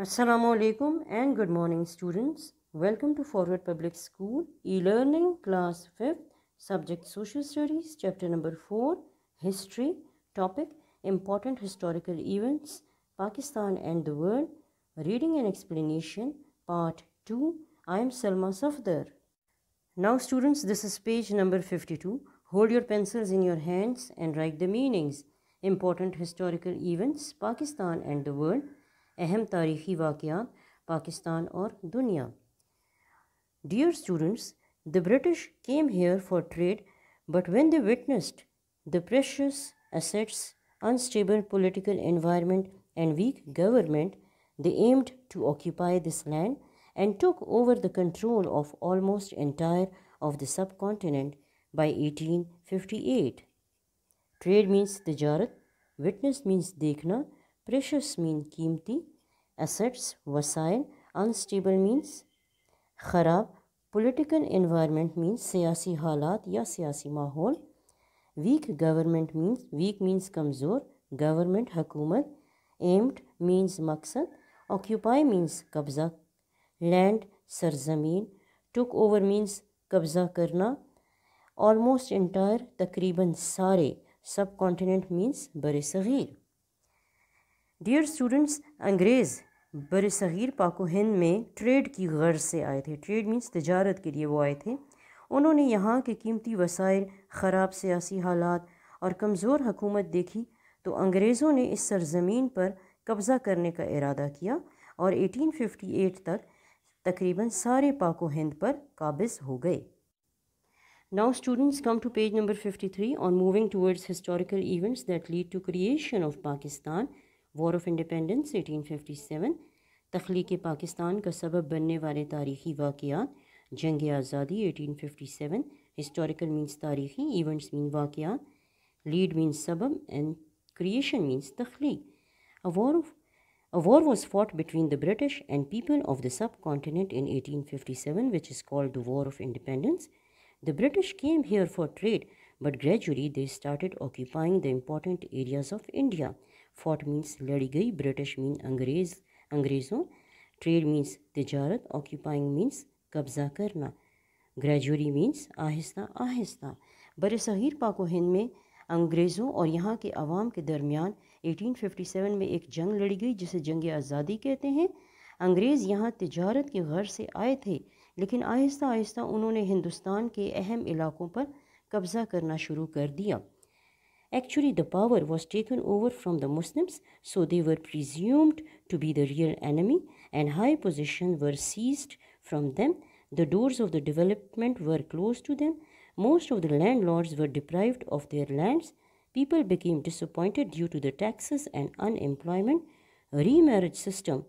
Assalamu alaikum and good morning students. Welcome to Forward Public School e-learning class 5th subject social studies chapter number 4 history topic important historical events Pakistan and the world reading and explanation part 2 I am Salma Safdar. Now students this is page number 52 hold your pencils in your hands and write the meanings important historical events Pakistan and the world अहम तारीखी वाक़ात पाकिस्तान और दुनिया Dear students, the British came here for trade, but when they witnessed the precious assets, unstable political environment, and weak government, they aimed to occupy this land and took over the control of almost entire of the subcontinent by 1858. Trade means tijarat, witness means dekhna, precious mean कीमती assets वसाइल unstable means ख़राब political environment means सियासी हालात या सियासी माहौल weak government means weak means कमज़ोर government हकूमत एम्ड मीन्स मकसद ऑक्यूपाई मीन्स कब्ज़ा लैंड सरजमीन टुक ओवर मीन्स कब्ज़ा करना ऑलमोस्ट इंटायर तकरीबन सारे सब कॉन्टीनेंट मीन्स बर डियर स्टूडेंट्स अंग्रेज़ बर सग़ीर पाको हिंद में ट्रेड की गर्ज से आए थे ट्रेड मीन्स तजारत के लिए वो आए थे उन्होंने यहाँ के कीमती वसाइल ख़राब सियासी हालात और कमज़ोर हकूमत देखी तो अंग्रेज़ों ने इस सरजमीन पर कब्ज़ा करने का इरादा किया और 1858 तक तकरीबन सारे पाको हिंद पर काबिज हो गए now students come to page number 53 on moving towards historical events that lead to creation of Pakistan War of Independence 1857 तख्लीक पाकिस्तान का सबब बनने वाले तारीखी वाक़ात जंग आज़ादी 1857 historical means, तारीखी इवेंट्स मीन वाक़ात लीड means, सबब and creation means takhliq. A war, of, a war was fought between the British and people of the subcontinent in 1857, which is called the War of Independence. The British came here for trade, but gradually they started occupying the important areas of India. Fought means लड़ी गई British mean अंग्रेज अंग्रेज़ों trade means तजारत occupying means कब्ज़ा करना gradually means आहिस्ता आहिस्ता बर सग़ीर पाको हिंद में अंग्रेज़ों और यहाँ के आवाम के दरमियान 1857 में एक जंग लड़ी गई जिसे जंग आज़ादी कहते हैं अंग्रेज़ यहाँ तजारत के घर से आए थे लेकिन आहिस्ता आहिस्ता उन्होंने हिंदुस्तान के अहम इलाकों पर कब्ज़ा करना शुरू कर दिया Actually, the power was taken over from the Muslims, so they were presumed to be the real enemy, and high positions were seized from them. The doors of the development were closed to them. Most of the landlords were deprived of their lands. People became disappointed due to the taxes and unemployment. A remarriage system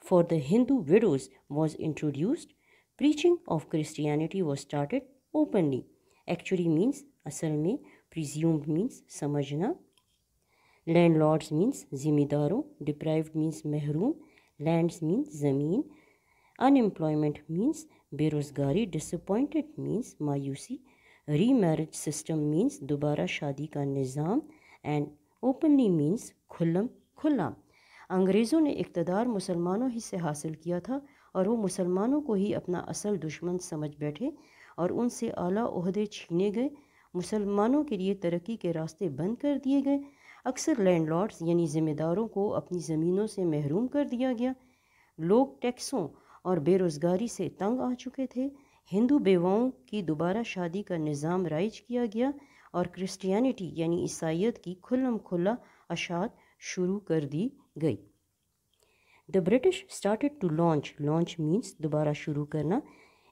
for the Hindu widows was introduced. Preaching of Christianity was started openly. Actually means asal mein presumed means समझना land landlords means जिम्मेदारों deprive means महरूम land means ज़मीन unemployment means बेरोज़गारी disappointed means मायूसी remarriage system means दोबारा शादी का निज़ाम एंड ओपनली मीन्स खुलम खुला अंग्रेज़ों ने इकतदार मुसलमानों ही से हासिल किया था और वो मुसलमानों को ही अपना असल दुश्मन समझ बैठे और उनसे आला उहदे छीने गए मुसलमानों के लिए तरक्की के रास्ते बंद कर दिए गए अक्सर लैंडलॉर्ड्स यानी ज़िम्मेदारों को अपनी ज़मीनों से महरूम कर दिया गया लोग टैक्सों और बेरोज़गारी से तंग आ चुके थे हिंदू बेवाओं की दोबारा शादी का निज़ाम राइज किया गया और क्रिश्चियनिटी यानी ईसाइत की खुल्लम खुल्ला अशात शुरू कर दी गई the British started to launch launch means दोबारा शुरू करना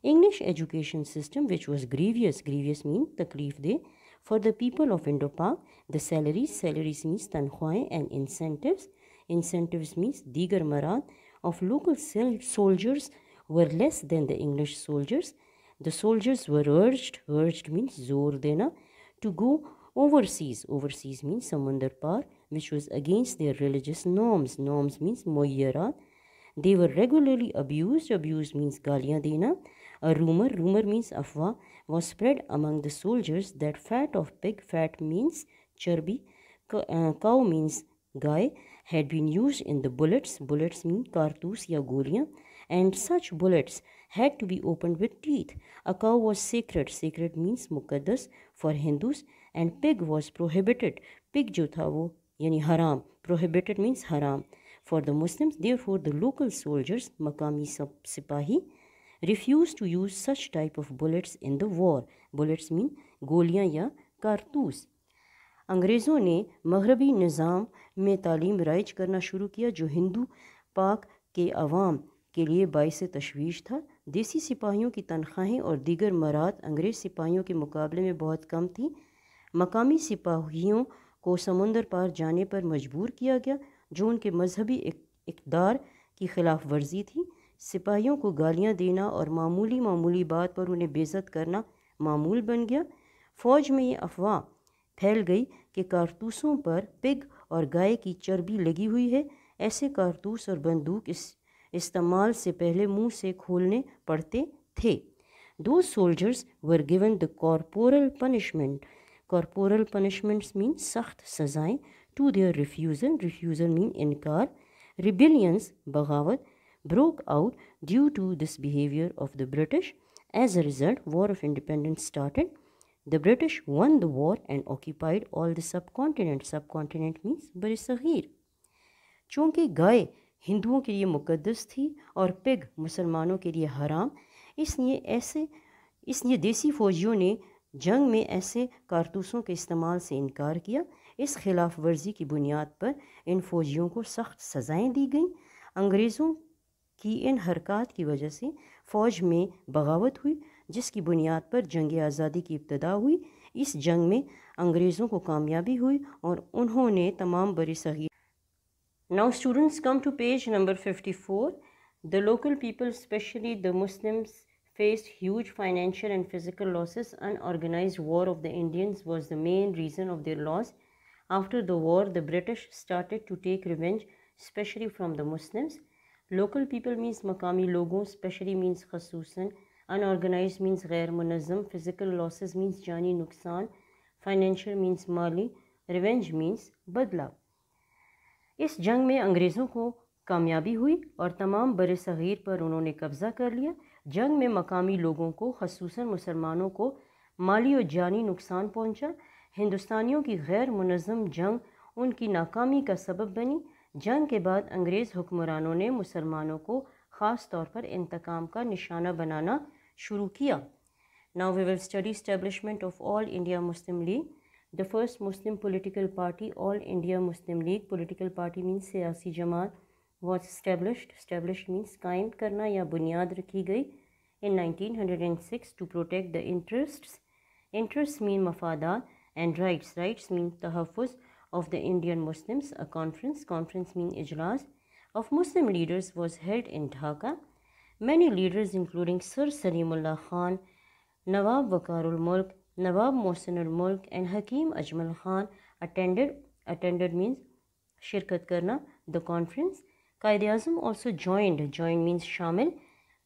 English education system which was grievous, grievous means takleef de, for the people of Indo-Pak, the salaries, salaries means tankhwae and incentives, incentives means digar marat, of local soldiers were less than the English soldiers. The soldiers were urged, urged means zor dena, to go overseas. Overseas means samundar par, which was against their religious norms. Norms means moyyarat. They were regularly abused, abused means galiyan dena a rumor, rumor means afwa, was spread among the soldiers that fat of pig, fat means churbi, uh, cow means guy, had been used in the bullets, bullets mean kartus ya goliyan, and such bullets had to be opened with teeth. A cow was sacred, sacred means mukaddas for Hindus, and pig was prohibited. Pig jo tha wo, yani haram, prohibited means haram. For the Muslims, therefore, the local soldiers, makami sipahi, refuse to use such type of bullets in the war bullets mean गोलियां या कारतूस अंग्रेज़ों ने मगरबी निज़ाम में तालीम rise करना शुरू किया जो हिंदू पाक के अवाम के लिए बायस तशवीश था देसी सिपाहियों की तनख्वाहें और दीगर मरात अंग्रेज़ सिपाहियों के मुकाबले में बहुत कम थीं मकामी सिपाहियों को समंदर पार जाने पर मजबूर किया गया जो उनके मजहबी इकदार की खिलाफ वर्जी थी सिपाहियों को गालियाँ देना और मामूली मामूली बात पर उन्हें बेज़त करना मामूल बन गया फ़ौज में ये अफवाह फैल गई कि कारतूसों पर पिग और गाय की चर्बी लगी हुई है ऐसे कारतूस और बंदूक इस इस्तेमाल से पहले मुंह से खोलने पड़ते थे दो soldiers were given the corporal punishment corporal punishments mean सख्त सज़ाएं to their refusal refusal mean इनकार रिबिलियंस बगावत broke out due to this behavior of the British. As a result, War of Independence started. The British won the war and occupied all the subcontinent. Subcontinent means बर सग़ीर चूँकि गाय हिंदुओं के लिए मुकदस थी और pig मुसलमानों के लिए हराम इसलिए ऐसे इसलिए देसी फौजियों ने जंग में ऐसे कारतूसों के इस्तेमाल से इनकार किया इस खिलाफ वर्जी की बुनियाद पर इन फौजियों को सख्त सज़ाएं दी गईं अंग्रेज़ों की इन हरकत की वजह से फ़ौज में बगावत हुई जिसकी बुनियाद पर जंग आज़ादी की इब्तदा हुई इस जंग में अंग्रेज़ों को कामयाबी हुई और उन्होंने तमाम बड़ी सगी now students come to page number fifty four The local people, especially the Muslims, faced huge financial and physical losses. Unorganized war of the Indians was the main reason of their loss. After the war, the British started to take revenge, especially from the Muslims. Local people means मकामी लोगों specially means खसूस unorganized means गैर मुनजम physical losses means जानी नुकसान financial means माली revenge means बदला इस जंग में अंग्रेज़ों को कामयाबी हुई और तमाम बर सग़ीर पर उन्होंने कब्ज़ा कर लिया जंग में मकामी लोगों को खसूस मुसलमानों को माली और जानी नुकसान पहुँचा हिंदुस्तानियों की गैर मुनज़म जंग उनकी नाकामी का सबब बनी जंग के बाद अंग्रेज़ हुक्मरानों ने मुसलमानों को ख़ास तौर पर इंतकाम का निशाना बनाना शुरू किया now we will study establishment of all India Muslim League the first Muslim political party all India Muslim League political party mean सियासी जमात वॉज स्टेबलिश स्टेबलिश मीन्स कायम करना या बुनियाद रखी गई in six to protect the interest interest mean मफादा and rights rights mean तहफ़ of the Indian Muslims, a conference, conference meaning ijlas, of Muslim leaders was held in Dhaka. Many leaders including Sir Salimullah Khan, Nawab Wakarul Mulk, Nawab Mohsinul Mulk and Hakim Ajmal Khan attended, attended means shirkat karna, the conference. Qaid also joined, joined means shamil,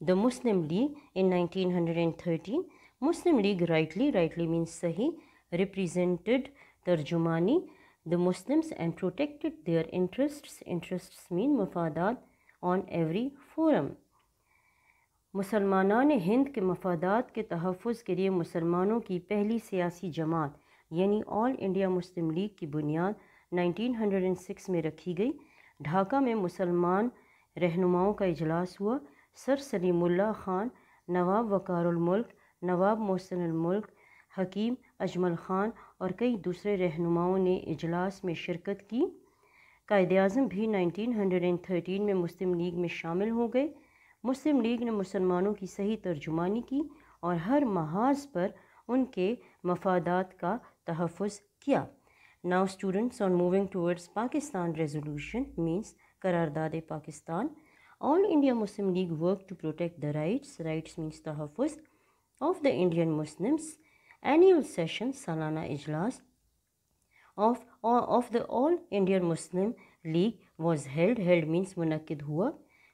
the Muslim League in 1913. Muslim League rightly, rightly means sahi, represented Tarjumani the Muslims and protected their interests, interests mean मफादात on every forum. मुसलमाना ने हिंद के मफादात के तहफ़ के लिए मुसलमानों की पहली सियासी जमात यानी ऑल इंडिया मुस्लिम लीग की बुनियाद 1906 में रखी गई ढाका में मुसलमान रहनुमाओं का इजलास हुआ सर सलीमुल्ला खान नवाब वकारुल मुल्क नवाब मोहसिन मुल्क हकीम अजमल ख़ान और कई दूसरे रहनुमाओं ने इजलास में शिरकत की कायद अजम भी 1913 में मुस्लिम लीग में शामिल हो गए मुस्लिम लीग ने मुसलमानों की सही तर्जुमानी की और हर महाज पर उनके मफादात का तहफ़ किया now students on moving towards Pakistan resolution means करारदाद Pakistan all India Muslim League work to protect the rights rights means तहफ़ of the Indian Muslims annual session Salana Ijlas of, of the All Indian Muslim League was held. Held means munakid hua.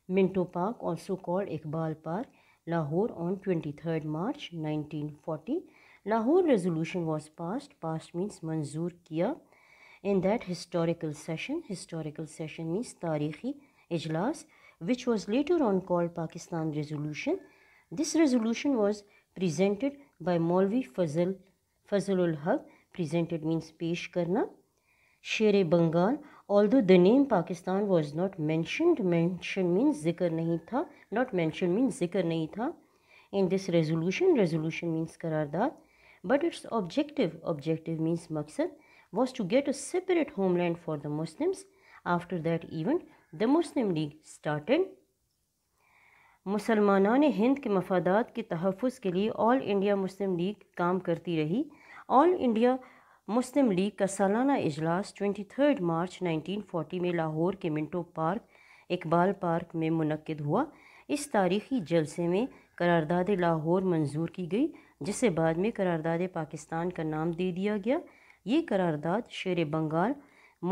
Minto Park, also called Iqbal Park, Lahore on 23rd March 1940. Lahore resolution was passed. Passed means manzoor kiya. In that historical session, historical session means tarikhi ijlas, which was later on called Pakistan resolution. This resolution was presented by Maulvi Fazal Fazlul Haq presented means पेश करना Sher Bengal all the name Pakistan was not mentioned mention means जिक्र नहीं था not mention means जिक्र नहीं था in this resolution resolution means करारदाद but its objective objective means मकसद was to get a separate homeland for the Muslims after that event the Muslim League started ने हिंद के मफादात के तहफ़ के लिए ऑल इंडिया मुस्लिम लीग काम करती रही ऑल इंडिया मुस्लिम लीग का सालाना इजलास 23 मार्च 1940 में लाहौर के मिंटो पार्क इकबाल पार्क में मनकद हुआ इस तारीखी जलसे में करारदाद लाहौर मंजूर की गई जिसे बाद में करारदाद पाकिस्तान का नाम दे दिया गया ये करारदाद शेर बंगाल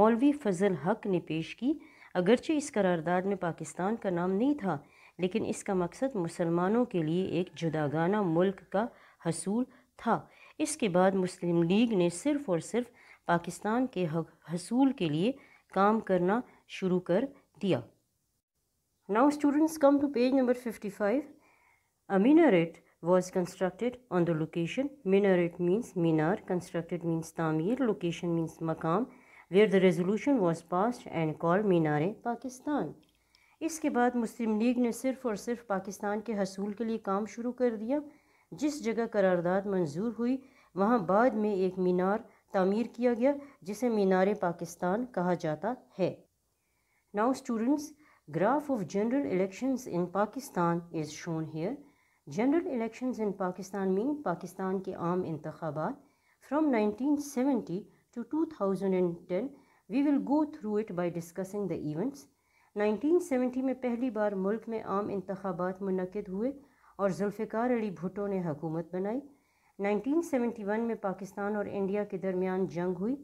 मौलवी फजल हक ने पेश की अगरचे इस करारदाद में पाकिस्तान का नाम नहीं था लेकिन इसका मकसद मुसलमानों के लिए एक जुदागाना मुल्क का हसूल था इसके बाद मुस्लिम लीग ने सिर्फ और सिर्फ पाकिस्तान के हसूल के लिए काम करना शुरू कर दिया now students come to page number fifty five a minaret was constructed on the location minaret means मीनार कंस्ट्रक्टेड मीन्स तामीर लोकेशन मीन्स मकाम where the resolution was pass and call मीनारे पाकिस्तान इसके बाद मुस्लिम लीग ने सिर्फ़ और सिर्फ पाकिस्तान के हसूल के लिए काम शुरू कर दिया जिस जगह करारदाद मंजूर हुई वहाँ बाद में एक मीनार तमीर किया गया जिसे मीनार पाकिस्तान कहा जाता है now students graph of general elections in Pakistan is shown here general elections in Pakistan mean Pakistan के आम इंतबात from nineteen seventy two two thousand and ten we will go through it by discussing the events 1970 में पहली बार मुल्क में आम इंतबात मनद हुए और जुल्फ़िकार अली भुटो ने हुकूमत बनाई 1971 में पाकिस्तान और इंडिया के दरमियान जंग हुई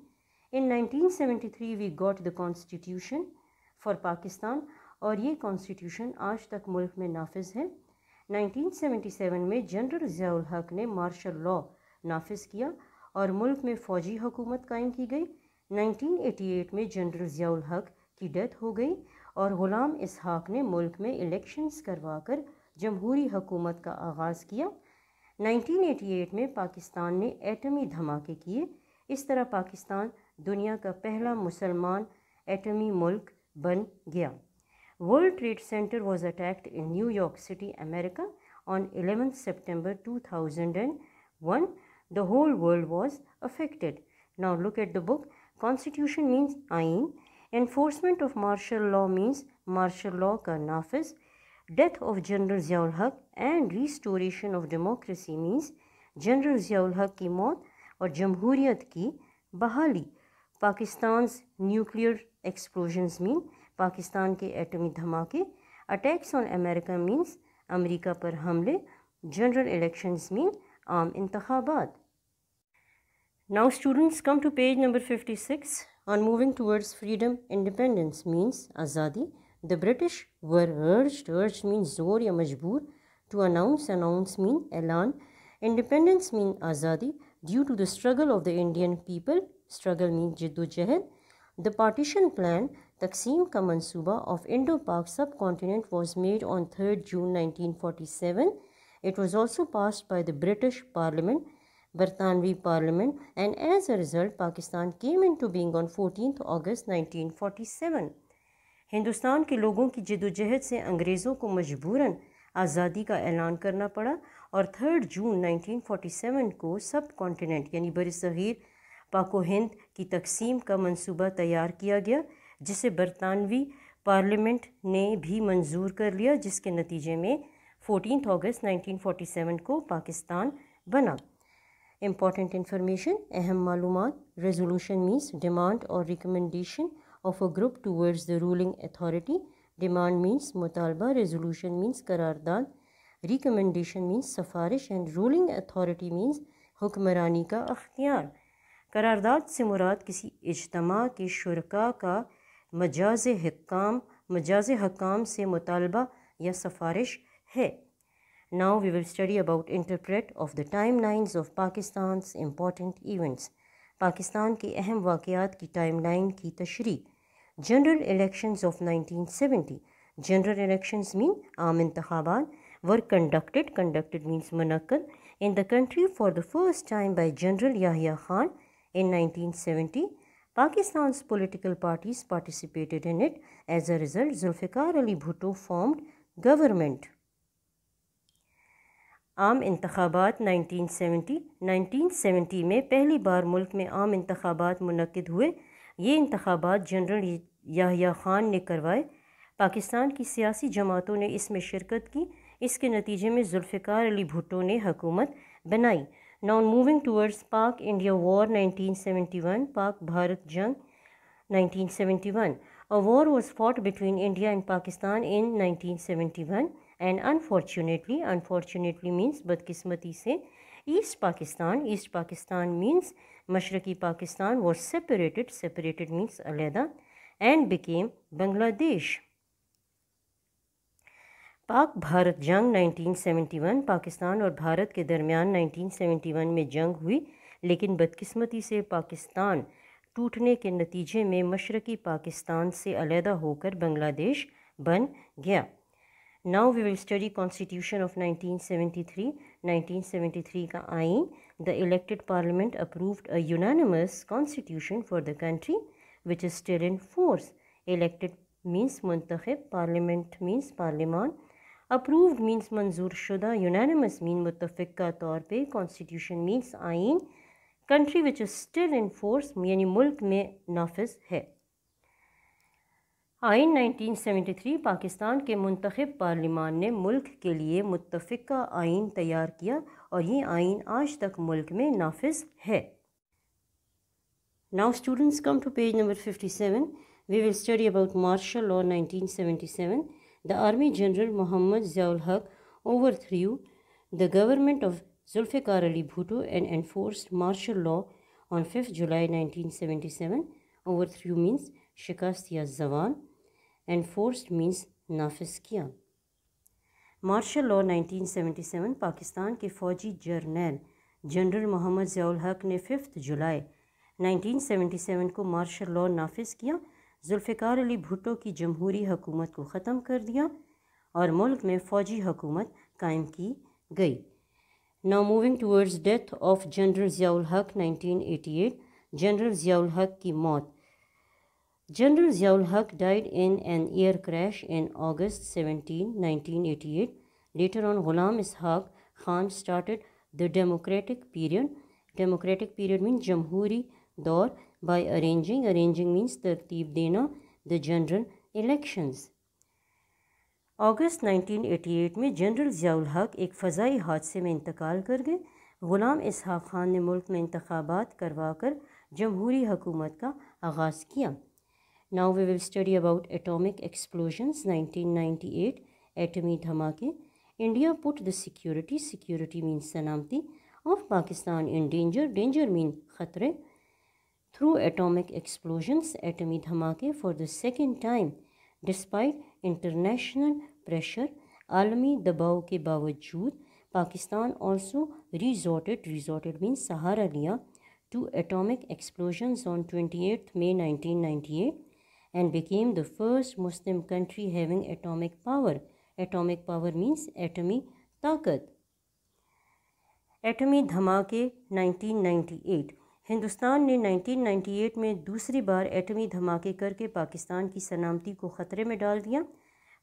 in 1973 we got the constitution for Pakistan और ये कॉन्स्टिट्यूशन आज तक मुल्क में नाफिज है 1977 में जनरल जयाल हक ने मार्शल लॉ नाफिज किया और मुल्क में फ़ौजी हुकूमत कायम की गई 1988 में जनरल जयाल हक की डेथ हो गई और ग़ुलाम इसहाक़ ने मुल्क में इलेक्शंस करवाकर जमहूरी हकूमत का आगाज़ किया 1988 में पाकिस्तान ने एटमी धमाके किए इस तरह पाकिस्तान दुनिया का पहला मुसलमान एटमी मुल्क बन गया world trade center was attacked in New York city America two thousand and 2001 the whole world was affected now look at the book constitution means आइन enforcement of martial law means martial law का नाफिज death of general ziaul haq and restoration of democracy means general Ziaul Haq की मौत और जमहूरीत की बहाली Pakistan nuclear explosion mean Pakistan के एटमी धमाके अटैक्स ऑन अमेरिका मीन्स अमरीका पर हमले जनरल इलेक्शंस मीन आम इंतबात now students come to page number fifty six on moving towards freedom, independence means Azadi. The British were urged, urged means zor ya majboor, to announce, announce means elan, independence means Azadi. Due to the struggle of the Indian people, struggle means jiddu jahad, the partition plan, Taksim ka mansuba of Indo-Pak subcontinent was made on 3rd June 1947. It was also passed by the British Parliament बरतानवी and as a result Pakistan came into came on fourteen August 14th forty seven Hindustan के लोगों की जदोजहद से अंग्रेज़ों को मजबूरन आज़ादी का ऐलान करना पड़ा और third June nineteen forty seven को सब कॉन्टीनेंट यानी बरसग़ीर पाको हिंद की तकसीम का मनसूबा तैयार किया गया जिसे बरतानवी पार्लियामेंट ने भी मंजूर कर लिया जिसके नतीजे में फ़ोटीन अगस्त फोटी सेवन को पाकिस्तान बना इम्पॉर्टेंट इन्फॉर्मेशन अहम मालूम रेजोलूशन मीन्स डिमांड और recommendation of a group towards the ruling authority demand means मुतालबा रेजोलूशन मीन्स करारदाद रिकमेंडेशन मीन्स सफारिश एंड रूलिंग अथॉरिटी मीन्स हुक्मरानी का अख्तियार करारदाद से मुराद किसी इजतम के शुरा का मजाज हकाम मजाज हकाम से मुतालबा या सफारिश है Now we will study about interpret of the timelines of Pakistan's important events. Pakistan ke अहम वाक़ात ki timeline ki तशरी General elections of 1970 General elections mean आम इंतबात were conducted. Conducted means मनकद in the country for the first time by General Yahya Khan in 1970. Pakistan's political parties participated in it. As a result, Zulfikar Ali Bhutto formed government. आम इंतबात 1970 1970 में पहली बार मुल्क में आम इंतबात मनद हुए ये इंतबात जनरल याहिया खान ने करवाए पाकिस्तान की सियासी जमातों ने इसमें शिरकत की इसके नतीजे में जुल्फ़ार अली भुट्टो ने हकूमत बनाई now moving towards Pak India war 1971 Pak Bharat जंग 1971 a war was fought between India and Pakistan in 1971 and unfortunately unfortunately means बदकिस्मती से east Pakistan east Pakistan means मशरक़ी Pakistan was separated separated means अलहदा एंड बिकेम बंग्लादेश पाक भारत जंग 1971 पाकिस्तान और भारत के दरमियान 1971 में जंग हुई लेकिन बदकस्मती से पाकिस्तान टूटने के नतीजे में मशरक़ी पाकिस्तान से अलहदा होकर बंग्लादेश बन गया now we will study constitution of 1973 1973 का आइन the elected parliament approved a unanimous constitution for the country which is still in force elected means मुंतखब पार्लियामेंट मीन्स पार्लियामान अप्रूव्ड मीन्स मंजूर शुदा यूनानिमस मीन मुतफ़ का तौर पे कॉन्स्टिट्यूशन मीन्स आइन country which is still in force यानी मुल्क में नाफिज है आइन नाइनटीन सेवेंटी थ्री पाकिस्तान के मुंतखब पार्लिमान ने मुल्क के लिए मुतफ़ा आइन तैयार किया और ये आइन आज तक मुल्क में नाफज है now students come to page number fifty seven we will study about martial law nineteen seventy seven the army general Mohammad Ziaul Haq overthrew the government of Zulfikar Ali Bhutto and enforce martial law on fifth July seven overthrew means शिकस्त या जवान enforced means नाफिज किया martial law 1977 Pakistan के फौजी Jarnail general Mohammad जयाल हक ने fifth जुलाई 1977 को मार्शल लॉ नाफिज किया जुल्फ़ार अली भुट्टो की जमहूरी हकूमत को ख़त्म कर दिया और मुल्क में फ़ौजी हकूमत कायम की गई now moving towards death of general Ziaul Haq 1988 general Ziaul हक की मौत General Ziaul Haq died in an air crash in August 17, 1988. Later on, Ghulam Ishaq Khan started the democratic period. Democratic period means Jamhuri Daur by arranging. Arranging means Tartib Dena, the general elections. अगस्त 1988 में general Ziaul हक एक फ़जाई हादसे में इंतकाल कर गए ग़ुलाम इसहाक़ खान ने मुल्क में इंतबात करवा कर जमहूरी हकूमत का आगाज़ किया will study about study about atomic explosions 1998 एटमी धमाके India put the security security mean सलामती of Pakistan in danger danger mean ख़तरे थ्रू एटॉमिक एक्सप्लोजन्स एटमी धमाके for the second time despite international pressure आलमी दबाव के बावजूद Pakistan also resorted resorted mean सहारा लिया to atomic explosions on twenty eight May nineteen ninety eight and became the first Muslim country having atomic power. Atomic power means atomi ताकत एटमी धमाके 1998 हिंदुस्तान ने 1998 में दूसरी बार एटमी धमाके करके पाकिस्तान की सलामती को ख़तरे में डाल दिया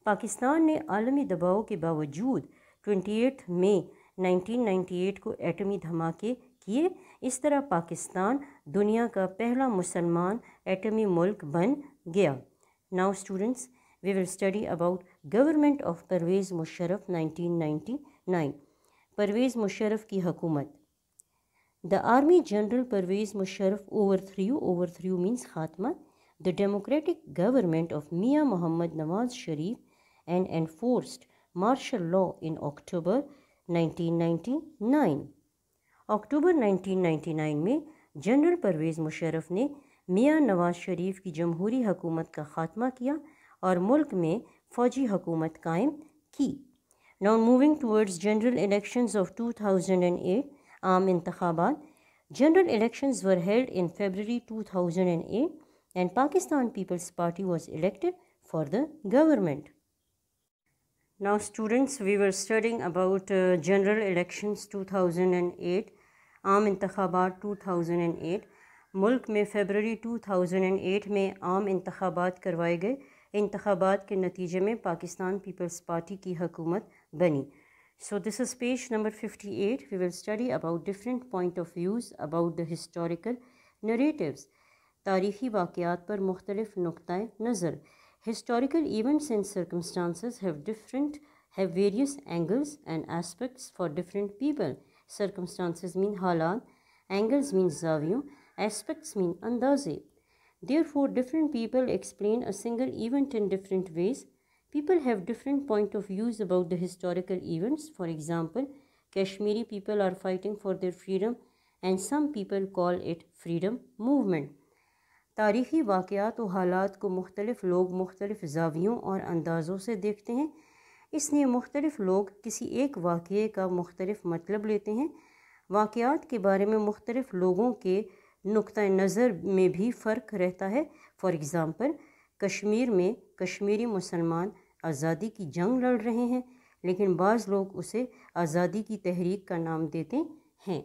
पाकिस्तान ने आलमी दबाव के बावजूद 28 मई 1998 को एटमी धमाके किए इस तरह पाकिस्तान दुनिया का पहला मुसलमान एटमी मुल्क बन गया now students we will study about government of Pervez Musharraf 1999 Pervez Musharraf की हकूमत the army general Pervez Musharraf overthrew overthrew means खात्मा the democratic government of Mian Mohammad Nawaz Sharif martial law in October nineteen ninety 1999. अक्टूबर 1999 में जनरल परवेज़ मुशरफ़ ने मियाँ नवाज शरीफ की जमहूरी हकूमत का ख़ात्मा किया और मुल्क में फौजी हकूमत कायम की now moving towards general election of two thousand and eight आम इंतबा general election were held in February two thousand and eight and Pakistan Peoples Party was elected for the government now students we were studying about general election two thousand and eight आम इंतबा two thousand and eight मुल्क में February 2008 में आम इंतबात करवाए गए इंतबात के नतीजे में पाकिस्तान पीपल्स पार्टी की हकूमत बनी so this is page number 58 we will study about different point of views about the historical narratives तारीखी वाक़ात पर मुख्तलिफ नुक़ नज़र historical events and circumstances have different have various angles and aspects for different people circumstances mean हालात angles mean जावियों aspects mean andaze. Therefore, different people explain a single event in different ways. People have different point of views about the historical events. For example, Kashmiri people are fighting for their freedom and some people call it freedom movement. तारीख़ी waqiat व हालात ko mukhtalif log mukhtalif zaviyon aur andazon se dekhte hain isliye mukhtalif log kisi ek waqiye ka mukhtalif matlab lete hain waqiat ke bare mein mukhtalif logon ke नुक़ नज़र में भी फ़र्क रहता है for example Kashmir में कश्मीरी मुसलमान आज़ादी की जंग लड़ रहे हैं लेकिन बाज़ लोग उसे आज़ादी की तहरीक का नाम देते हैं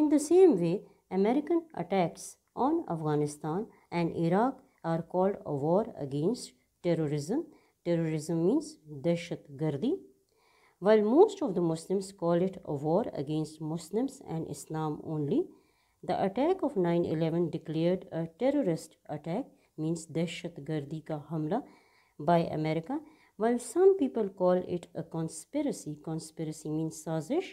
in the same way American attacks on Afghanistan and Iraq are called a war against terrorism terrorism means दहशत गर्दी well most of the Muslims call it a war against Muslims and Islam only The attack of 9-11 declared a terrorist attack means Dahshatgardi ka hamla by America while some people call it a conspiracy. Conspiracy means sazish.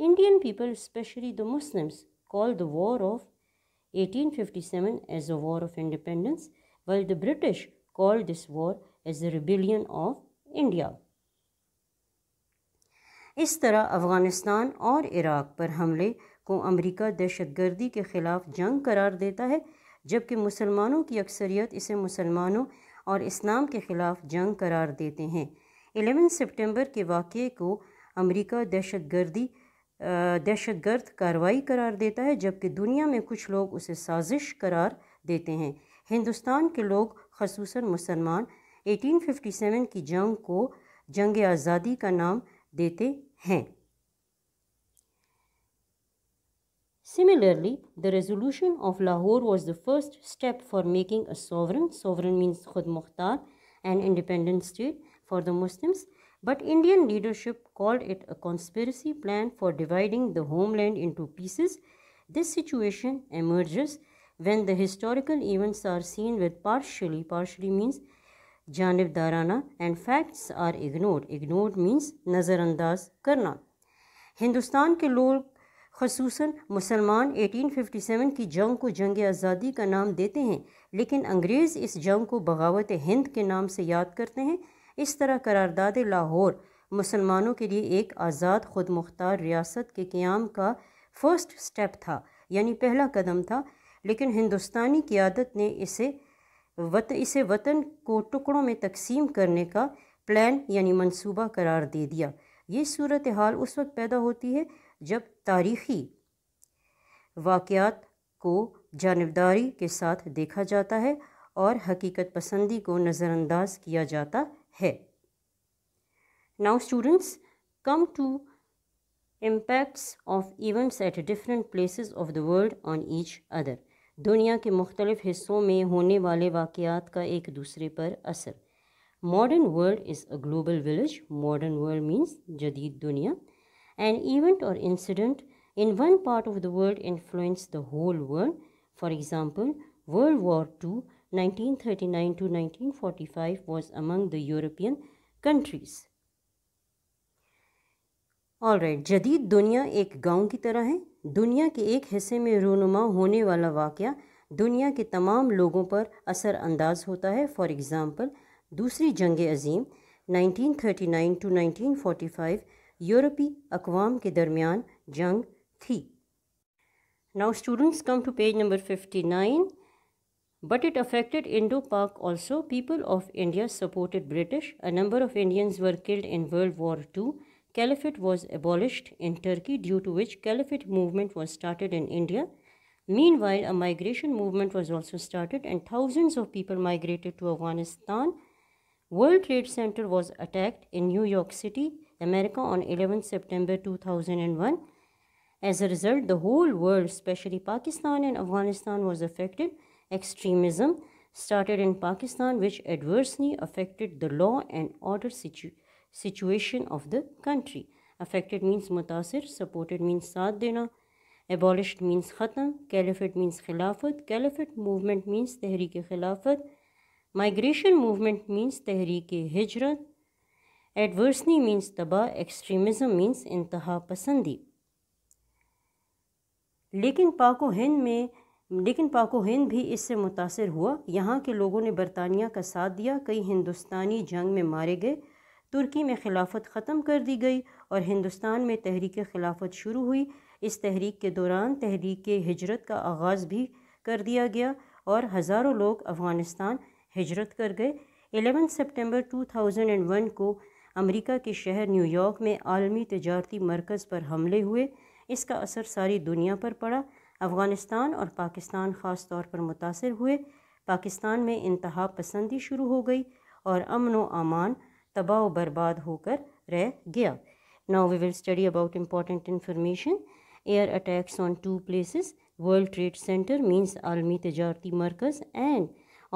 Indian people, especially the Muslims, call the war of 1857 as a war of independence while the British called this war as the rebellion of India. इस तरह अफ़गानिस्तान और Iraq पर हमले को America दहशतगर्दी के ख़िलाफ़ जंग करार देता है जबकि मुसलमानों की अक्सरियत इसे मुसलमानों और इस्लाम के ख़िलाफ़ जंग करार देते हैं एलेवन सितंबर के वाक़े को अमेरिका दहशतगर्दी दहशतगर्द कार्रवाई करार देता है जबकि दुनिया में कुछ लोग उसे साजिश करार देते हैं हिंदुस्तान के लोग खसूस मुसलमान 1857 की जंग को जंग आज़ादी का नाम देते हैं Similarly, the resolution of Lahore was the first step for making a sovereign, sovereign means Khud Mukhtar, an independent state for the Muslims, but Indian leadership called it a conspiracy plan for dividing the homeland into pieces. This situation emerges when the historical events are seen with partially, partially means janib darana, and facts are ignored. Ignored means nazarandaz karna. Hindustan ke लोग खसूस मुसलमान 1857 की जंग को जंग आज़ादी का नाम देते हैं लेकिन अंग्रेज़ इस जंग को बगावत हिंद के नाम से याद करते हैं इस तरह करारदाद लाहौर मुसलमानों के लिए एक आज़ाद ख़ुद मुख्तार रियासत के क़्याम का फर्स्ट स्टेप था यानी पहला कदम था लेकिन हिंदुस्तानी क़्यादत ने इसे वत इसे वतन को टुकड़ों में तकसीम करने का प्लान यानी मनसूबा करार दे दिया ये सूरत हाल उस वक्त पैदा होती है जब तारीख़ी वाक़ात को जानबदारी के साथ देखा जाता है और हकीकत पसंदी को नज़रअंदाज किया जाता है now students come to impacts of events at different place of the world on each other दुनिया के मुख्तलिफ हिस्सों में होने वाले वाक़ात का एक दूसरे पर असर modern world is a global village modern world means जदीद दुनिया An event or incident in one part of the world influenced the whole world. For example, World War II 1939 to 1945 was among the European countries. All right right, जदीद दुनिया एक गांव की तरह है दुनिया के एक हिस्से में रोनुमा होने वाला वाक़ दुनिया के तमाम लोगों पर असरअंदाज होता है फॉर एग्ज़ाम्पल दूसरी जंग अजीम 1939 टू 1945 यूरोपीय अकवाम के दरमियान जंग थी now students come to page But it affected Indo Pak also. People of India supported British. A number of Indians were killed in World War II. Caliphate was abolished in Turkey, due to which Caliphate movement was started in India. Meanwhile, a migration movement was also started, and thousands of people migrated to Afghanistan. World Trade Center was attacked in New York City. America on 11 September 2001. As a result, the whole world, especially Pakistan and Afghanistan, was affected. Extremism started in Pakistan, which adversely affected the law and order situ situation of the country. Affected means mutasir, supported means saad dena, abolished means khatam, caliphate means khilafat, caliphate movement means tehreek-e khilafat, migration movement means tehreek-e hijrat, adversely means तबाह extremism means इंतहा पसंदी लेकिन पाको हिंद में लेकिन पाको हिंद भी इससे मुतासर हुआ यहाँ के लोगों ने बरतानिया का साथ दिया कई हिंदुस्तानी जंग में मारे गए तुर्की में खिलाफत ख़त्म कर दी गई और हिंदुस्तान में तहरीक खिलाफत शुरू हुई इस तहरीक के दौरान तहरीक हिजरत का आगाज़ भी कर दिया गया और हज़ारों लोग अफ़गानिस्तान हिजरत कर गए थाउजेंड एंड वन को अमेरिका के शहर न्यूयॉर्क में आलमी तजारती मरकज़ पर हमले हुए इसका असर सारी दुनिया पर पड़ा अफ़गानिस्तान और पाकिस्तान ख़ास तौर पर मुतासर हुए पाकिस्तान में इंतहा पसंदी शुरू हो गई और अमन व अमान तबाह बर्बाद होकर रह गया now we will study about important information air attacks on two places world trade center means आलमी तजारती मरकज़ and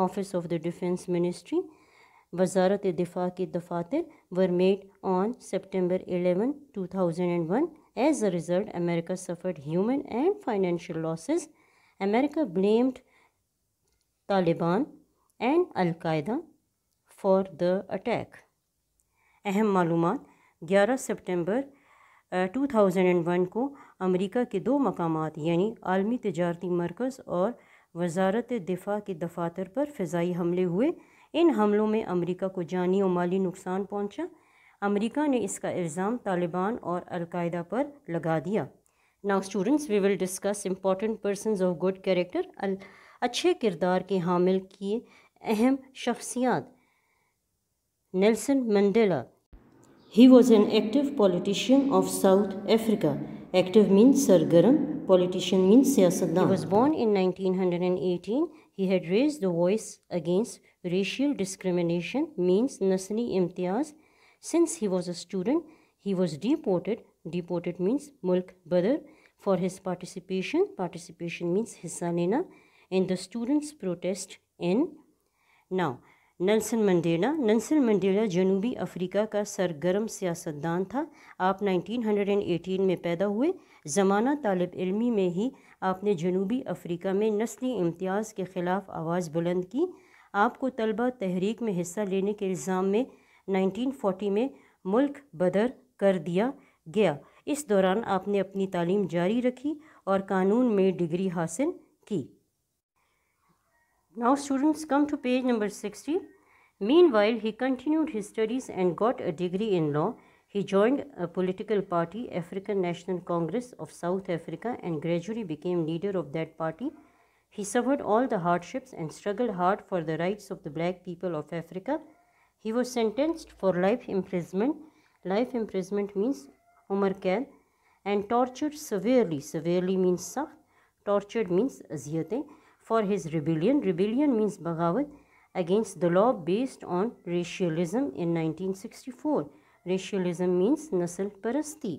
office of the defence ministry वजारत दिफा के दफातर were made on September eleven two thousand and one as a result America suffered human and financial losses America blamed Taliban and al Qaeda for the attack अहम मालूम ग्यारह September two thousand and one को अमरीका के दो मकाम यानी आलमी तजारती मरकज़ और वजारत दिफा के दफातर पर फ़ाई हमले हुए इन हमलों में अमेरिका को जानी और माली नुकसान पहुंचा। अमेरिका ने इसका इल्ज़ाम तालिबान और अलकायदा पर लगा दिया now students we will discuss important person of good character अच्छे किरदार के हामिल किए अहम शख्सियात Nelson Mandela he was an active politician of South Africa active mean सरगर्म पॉलिटिशियन मीन सियासतदान was born in eighteen he had raise the voice against Racial discrimination means Nasli Imtiaz. Since he was a student, he was deported. Deported means mulk badr for his participation. Participation means hissa lena in the students' protest in. Now, Nelson Mandela Nelson Mandela जनूबी Africa का सरगर्म सियासतदान था आप 1918 में पैदा हुए ज़माना तालब इलमी में ही आपने जनूबी अफ्रीका में नस्ली इम्तियाज़ के ख़िलाफ़ आवाज़ बुलंद की आपको तलबा तहरीक में हिस्सा लेने के इल्ज़ाम में 1940 में मुल्क बदर कर दिया गया इस दौरान आपने अपनी तालीम जारी रखी और कानून में डिग्री हासिल की now students come to page number sixty meanwhile he continued his studies and got a degree in law He joined a political party, African National Congress of South Africa, and gradually became leader of that party He suffered all the hardships and struggled hard for the rights of the black people of Africa. He was sentenced for life imprisonment. Life imprisonment means Umar Khan and tortured severely. Severely means saf. Tortured means aziyate for his rebellion. Rebellion means Bagawat against the law based on racialism in 1964. Racialism means nasal parasti.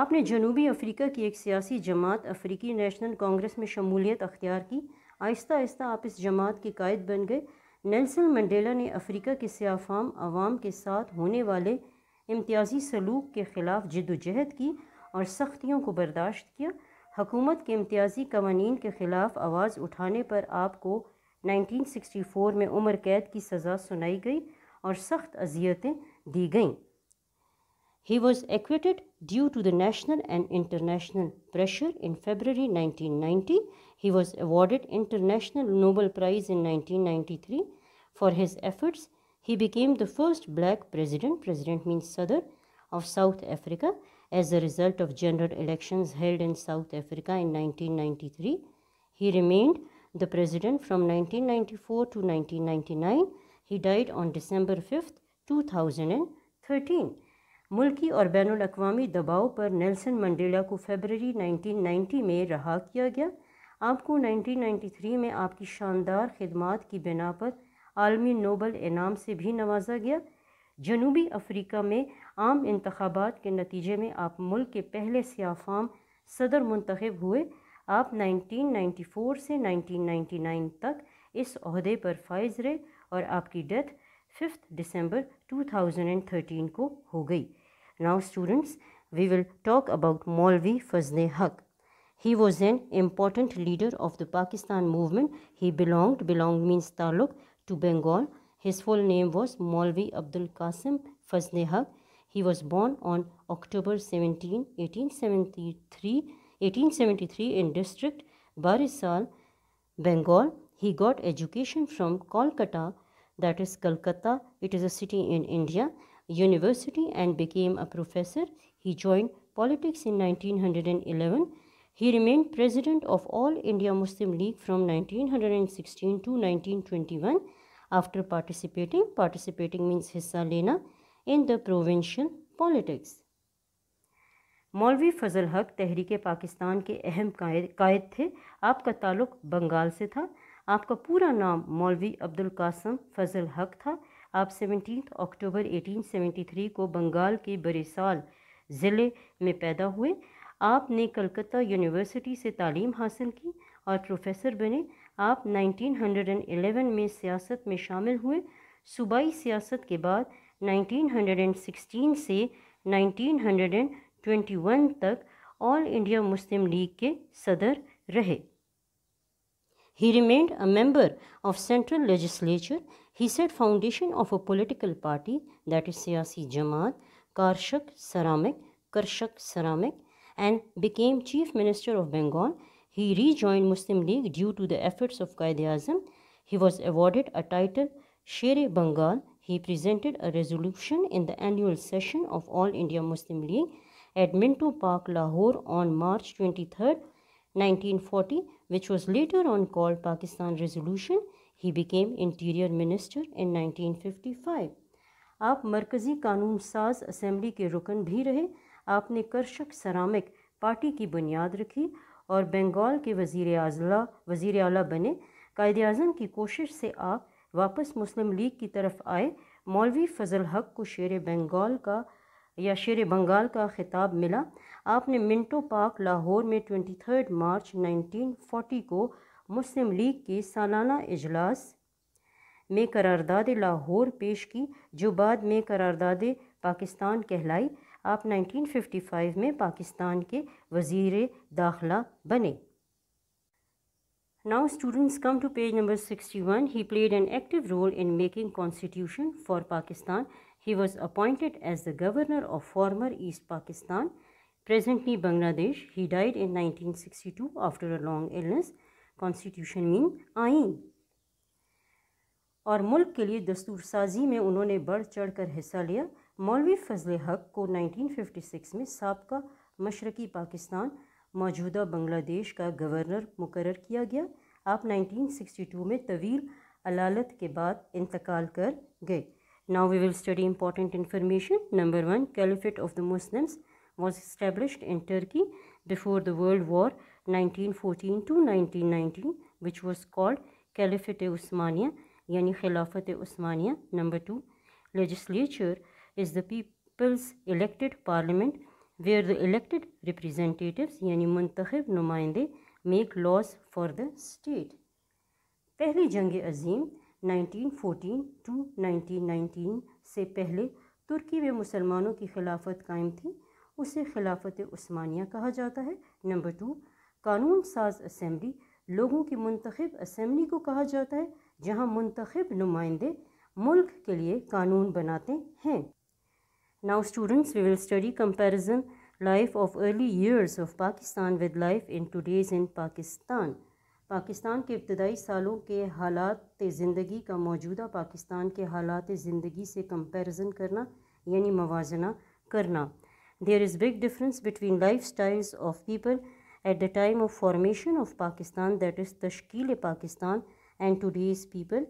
आपने जनूबी Africa की एक सियासी जमात अफ्रीकी national Congress में शमूलियत अख्तियार की आहिस्ता आहिस्ता आप इस जमात के कायद बन गए नेल्सन मंडेला ने अफ्रीका के सियाफाम आवाम के साथ होने वाले इम्तियाजी सलूक के ख़िलाफ़ जदोजहद की और सख्तियों को बर्दाश्त किया हकूमत के इम्तियाजी कवानीन के ख़िलाफ़ आवाज़ उठाने पर आपको 1964 में उम्र कैद की सज़ा सुनाई गई और सख्त अजियतें दी गईं he was acquitted Due to the national and international pressure, in February 1990, he was awarded International Nobel Prize in 1993 for his efforts. He became the first black president, president means Southern, of South Africa as a result of general elections held in South Africa in 1993. He remained the president from 1994 to 1999. He died on December 5, 2013. मुल्की और ban अवी दबाव पर Nelson Mandela को February 1990 में रहा किया गया आपको 1993 में आपकी शानदार खदमात की बिना पर आलमी नोबल इनाम से भी नवाजा गया जनूबी अफ्रीका में आम इंतबात के नतीजे में आप मुल्क के पहले सियाफाम सदर मंतखब हुए आप 1994 से 1999 तक इस अहदे पर फायज रहे और आपकी डेथ 5 दिसंबर 2013 को हो गई Now students, we will talk about Maulvi Fazle Haq. He was an important leader of the Pakistan movement. He belonged, belonged means taluk, to Bengal. His full name was Maulvi Abdul Qasim Fazle Haq. He was born on October 17, 1873, 1873 in district Barisal, Bengal. He got education from Kolkata, that is Calcutta. It is a city in India. University and became a professor. He joined politics in 1911. He remained president of All India Muslim League from 1916 to 1921 after participating. Participating means hissa lena in the provincial politics. مولوی فضل حق تحریک پاکستان کے اہم قائد تھے آپ کا تعلق بنگال سے تھا آپ کا پورا نام مولوی عبدالقاسم فضل حق تھا आप सेवनटीन अक्टूबर 1873 को बंगाल के बरेसाल ज़िले में पैदा हुए आपने कलकत्ता यूनिवर्सिटी से तालीम हासिल की और प्रोफेसर बने आप 1911 में सियासत में शामिल हुए सूबाई सियासत के बाद 1916 से 1921 तक ऑल इंडिया मुस्लिम लीग के सदर रहे he remained a member of central legislature He said foundation of a political party, that is Siyasi Jamaat, Karshak Saramik, Karshak Saramik, and became Chief Minister of Bengal. He rejoined Muslim League due to the efforts of Qaeda Azam. He was awarded a title Shere Bengal. He presented a resolution in the annual session of All India Muslim League at Minto Park, Lahore on March 23, 1940, which was later on called Pakistan Resolution he became interior minister in 1955 आप मरकज़ी कानून साज assembly के रुकन भी रहे आपने करशक ceramic party की बुनियाद रखी और बंगाल के वजीर अजला वजीर अला बने कायद अजम की कोशिश से आप वापस मुस्लिम लीग की तरफ आए मौलवी फ़जल हक को शेर बंगाल का या शेर बंगाल का खिताब मिला आपने मिंटो पार्क लाहौर में 23 मार्च 1940 को मुस्लिम लीग के सालाना अजलास में करारदाद लाहौर पेश की जो बाद में करारदाद पाकिस्तान कहलाई आप 1955 में पाकिस्तान के वजीर दाखला बने now students come to page number 61 he played an active role in making constitution for Pakistan he was appointed as the governor of former east Pakistan presently Bangladesh he died in 1962 after a long illness constitution mean आइन और मुल्क के लिए दस्तूर साजी में उन्होंने बढ़ चढ़ कर हिस्सा लिया मौलवी फजल हक को 1956 में सबका मशरकी पाकिस्तान मौजूदा बंग्लादेश का गवर्नर मुकर किया गया आप 1962 में तवील अलालत के बाद इंतकाल कर गए now we will study important information number one caliphate of the Muslims was establish in Turkey before the World War 1914 to 1919 which was called Caliphate Usmania yani Khilafat Usmania number 2 legislature is the people's elected parliament where the elected representatives yani muntakhib नुमाइंदे make laws for the state पहली जंग अजीम 1914 to 1919 से पहले तुर्की में मुसलमानों की खिलाफत कायम थी उसे खिलाफत उस्मानिया कहा जाता है नंबर टू कानून साज असम्बली लोगों की मंतखब असम्बली को कहा जाता है जहाँ मंतखब नुमाइंदे मुल्क के लिए कानून बनाते हैं now students we will study comparison life of early years of Pakistan with life in today's in Pakistan Pakistan के इब्तदाई सालों के हालात ज़िंदगी का मौजूदा पाकिस्तान के हालात ज़िंदगी से कंपेरिजन करना यानी मवाजना करना There is big difference between lifestyles of people at the time of formation of Pakistan that is Tashkil e Pakistan and today's people.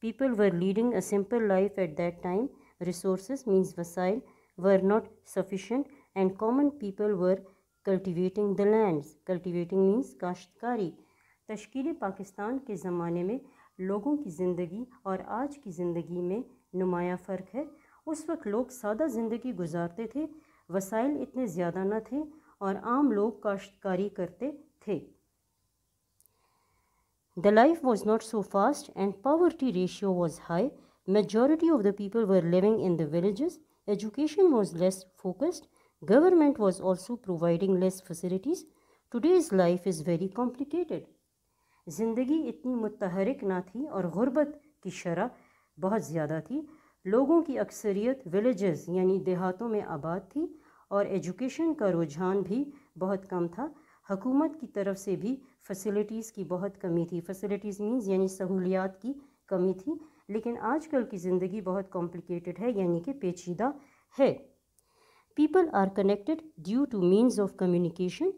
People were leading a simple life at that time. Resources means wasail were not sufficient and common people were cultivating the lands. Cultivating means kashtkari tashkil e pakistan ke zamane mein logon ki zindagi aur aaj ki zindagi mein numaya farq hai us waqt log sada zindagi guzarte the वसाइल इतने ज़्यादा न थे और आम लोग काश्तकारी करते थे the life was not so fast and poverty ratio was high majority of the people were living in the villages education was less focused government was also providing less facilities today's life is very complicated जिंदगी इतनी मतहरक ना थी और ग़ुरबत की शरह बहुत ज़्यादा थी लोगों की अक्सरियत विलेजेस यानी देहातों में आबाद थी और एजुकेशन का रुझान भी बहुत कम था हकूमत की तरफ से भी फैसिलिटीज़ की बहुत कमी थी फैसिलिटीज़ मीन्स यानी सहूलियात की कमी थी लेकिन आजकल की ज़िंदगी बहुत कॉम्प्लिकेटेड है यानी कि पेचीदा है people are connected due to means of communication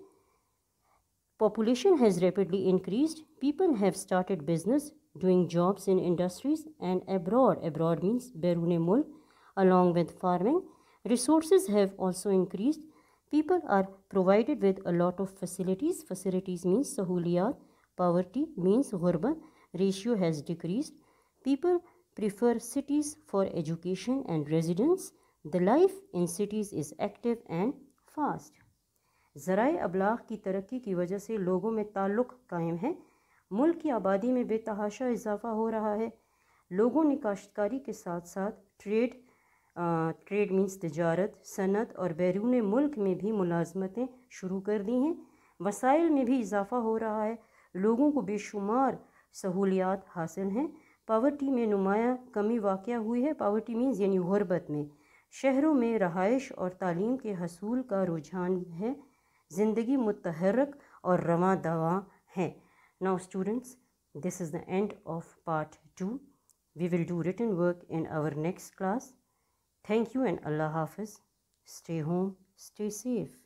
population has rapidly increase people have started business doing jobs in industries and abroad abroad means बैरून मुल्क along with farming Resources have also increased. People are provided with a lot of facilities. Facilities means sahuliyat. Poverty means ghurba. Ratio has decreased. People prefer cities for education and residence. The life in cities is active and fast. zarai ablagh ki tarakki ki wajah se logon mein taluq qaim hai mulk ki abadi mein betahasha izafa ho raha hai logon ne kashtkari ke sath sath trade trade means तजारत सनत और बैरून मुल्क में भी मुलाजमतें शुरू कर दी हैं वसाइल में भी इजाफा हो रहा है लोगों को बेशुमार सहूलियात हासिल हैं पावर्टी में नुमाया कमी वाक़ हुई है पावर्टी मीन्स यानी गुरबत में शहरों में रहाइश और तालीम के हसूल का रुझान है ज़िंदगी मतहरक और रवा दवा है now students this is the end of part two we will do written work in our next class Thank you and Allah Hafiz. Stay home, stay safe.